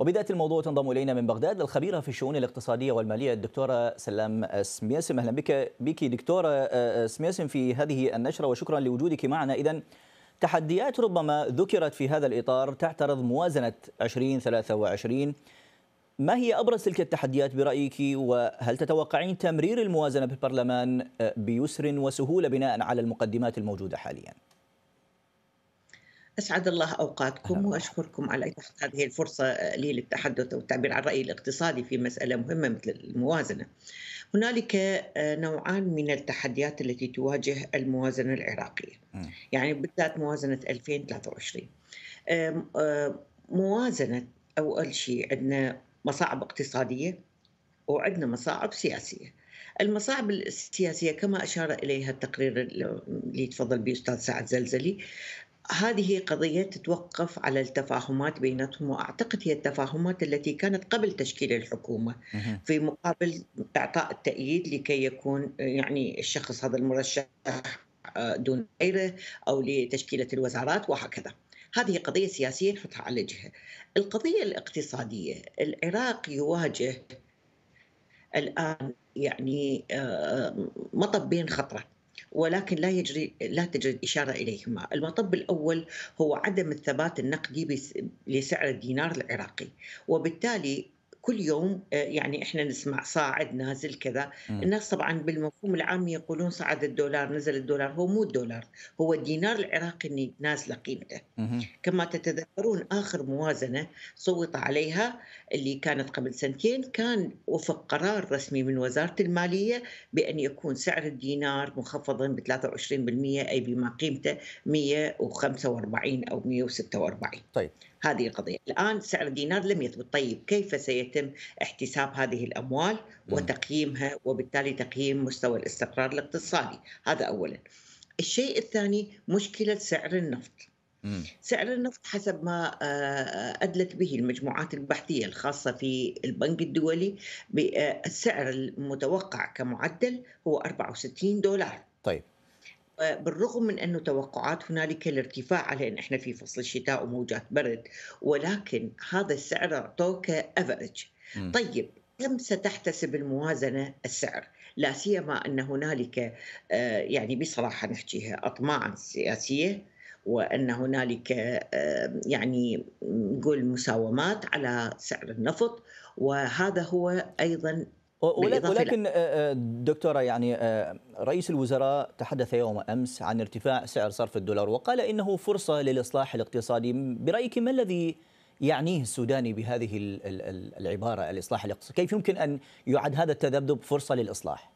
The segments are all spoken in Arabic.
وبداية الموضوع تنضم إلينا من بغداد الخبيرة في الشؤون الاقتصادية والمالية الدكتورة سلام سمياسم أهلا بك بك دكتورة آه، سمياسم في هذه النشرة وشكرا لوجودك معنا إذا تحديات ربما ذكرت في هذا الإطار تعترض موازنة 2023 ما هي أبرز تلك التحديات برأيك وهل تتوقعين تمرير الموازنة بالبرلمان آه، بيسر وسهولة بناء على المقدمات الموجودة حالياً؟ أسعد الله أوقاتكم وأشكركم على إتاحة هذه الفرصة لي للتحدث والتعبير عن رأيي الاقتصادي في مسألة مهمة مثل الموازنة هنالك آه، نوعان من التحديات التي تواجه الموازنة العراقية يعني بالذات موازنة 2023 آه، موازنة أول شيء عندنا مصاعب اقتصادية وعندنا مصاعب سياسية المصاعب السياسية كما أشار إليها التقرير اللي تفضل به أستاذ سعد زلزلي هذه قضية تتوقف على التفاهمات بينهم وأعتقد هي التفاهمات التي كانت قبل تشكيل الحكومة في مقابل إعطاء التأييد لكي يكون يعني الشخص هذا المرشح آه، دون غيره أو لتشكيلة الوزارات وهكذا هذه قضية سياسية نحطها على جهة القضية الاقتصادية العراق يواجه الآن يعني آه، مطبين خطره ولكن لا يجري لا تجري الاشاره اليهما، المطب الاول هو عدم الثبات النقدي لسعر الدينار العراقي، وبالتالي كل يوم آه، يعني احنا نسمع صاعد نازل كذا الناس طبعا بالمفهوم العام يقولون صعد الدولار نزل الدولار هو مو الدولار هو الدينار العراقي اللي نازله قيمته كما تتذكرون اخر موازنه صوت عليها اللي كانت قبل سنتين كان وفق قرار رسمي من وزاره الماليه بان يكون سعر الدينار مخفضا ب 23% اي بما قيمته 145 او 146 طيب هذه القضية الآن سعر الدينار لم يثبت طيب كيف سيتم احتساب هذه الأموال وتقييمها وبالتالي تقييم مستوى الاستقرار الاقتصادي هذا أولا الشيء الثاني مشكلة سعر النفط سعر النفط حسب ما آه، ادلت به المجموعات البحثيه الخاصه في البنك الدولي آه، السعر المتوقع كمعدل هو 64 دولار. طيب بالرغم من أنه توقعات هنالك الارتفاع على أن إحنا في فصل الشتاء وموجات برد ولكن هذا السعر أعطوه كأفرج طيب كم ستحتسب الموازنة السعر لا سيما أن هنالك آه، يعني بصراحة نحكيها اطماع سياسية وان هنالك آه، يعني نقول مساومات على سعر النفط وهذا هو ايضا ولكن آه، آه، دكتورة يعني آه، رئيس الوزراء تحدث يوم أمس عن ارتفاع سعر صرف الدولار وقال إنه فرصة للإصلاح الاقتصادي برأيك ما الذي يعنيه السوداني بهذه العبارة الإصلاح الاقتصادي كيف يمكن أن يعد هذا التذبذب فرصة للإصلاح؟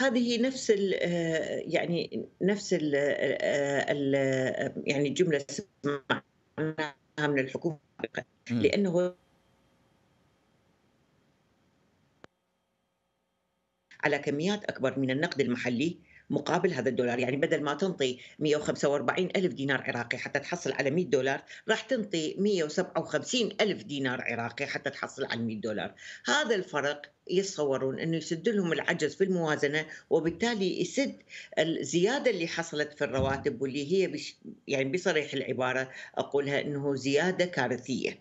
هذه نفس ال يعني نفس ال يعني الجمله سمعناها من الحكومه لانه على كميات أكبر من النقد المحلي مقابل هذا الدولار يعني بدل ما تنطي 145 ألف دينار عراقي حتى تحصل على 100 دولار راح تنطي 157 ألف دينار عراقي حتى تحصل على 100 دولار هذا الفرق يتصورون انه يسد لهم العجز في الموازنه وبالتالي يسد الزياده اللي حصلت في الرواتب واللي هي بش يعني بصريح العباره اقولها انه زياده كارثيه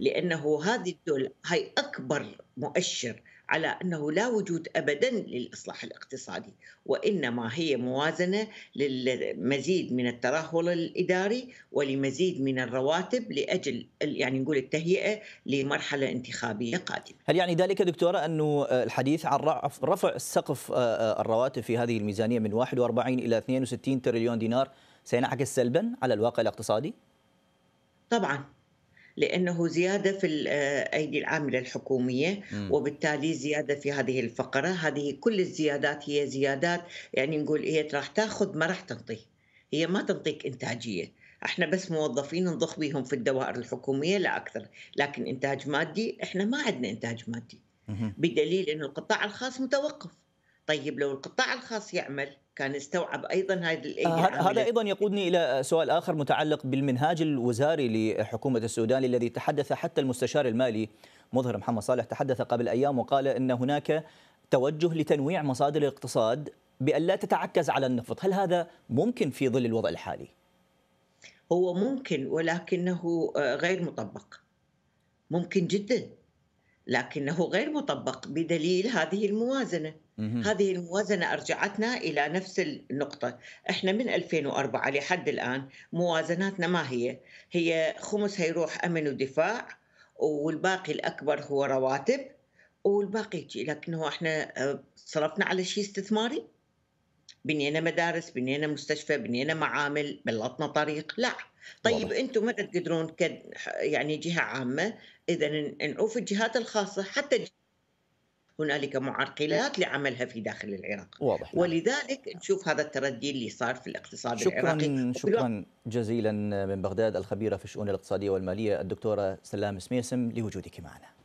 لانه هذه الدول هي اكبر مؤشر على انه لا وجود ابدا للاصلاح الاقتصادي وانما هي موازنه للمزيد من الترهل الاداري ولمزيد من الرواتب لاجل يعني نقول التهيئه لمرحله انتخابيه قادمه. هل يعني ذلك دكتوره انه الحديث عن رفع سقف آه، آه، الرواتب في هذه الميزانيه من 41 الى 62 تريليون دينار سينعكس سلبا على الواقع الاقتصادي؟ طبعا لأنه زيادة في الأيدي آه، العاملة الحكومية وبالتالي زيادة في هذه الفقرة هذه كل الزيادات هي زيادات يعني نقول هي إيه، راح تاخذ ما راح تنطي هي ما تنطيك إنتاجية احنا بس موظفين نضخ بيهم في الدوائر الحكوميه لا اكثر، لكن انتاج مادي احنا ما عندنا انتاج مادي. بدليل ان القطاع الخاص متوقف. طيب لو القطاع الخاص يعمل كان استوعب ايضا هذه آه، هذا ايضا يقودني الى سؤال اخر متعلق بالمنهاج الوزاري لحكومه السودان الذي تحدث حتى المستشار المالي مظهر محمد صالح تحدث قبل ايام وقال ان هناك توجه لتنويع مصادر الاقتصاد بأن لا تتعكز على النفط هل هذا ممكن في ظل الوضع الحالي؟ هو ممكن ولكنه آه، غير مطبق ممكن جدا لكنه غير مطبق بدليل هذه الموازنة هذه الموازنة أرجعتنا إلى نفس النقطة إحنا من 2004 لحد الآن موازناتنا ما هي هي خمس هيروح أمن ودفاع والباقي الأكبر هو رواتب والباقي لكنه إحنا آه، صرفنا على شيء استثماري بنينا مدارس بنينا مستشفى بنينا معامل بلطنا طريق لا طيب انتم ما تقدرون ك يعني جهه عامه اذا نعوف الجهات الخاصه حتى هنالك معرقلات لعملها في داخل العراق واضح نعم. ولذلك نشوف هذا التردي اللي صار في الاقتصاد شكرا العراقي شكرا جزيلا من بغداد الخبيره في الشؤون الاقتصاديه والماليه الدكتوره سلام سميسم لوجودك معنا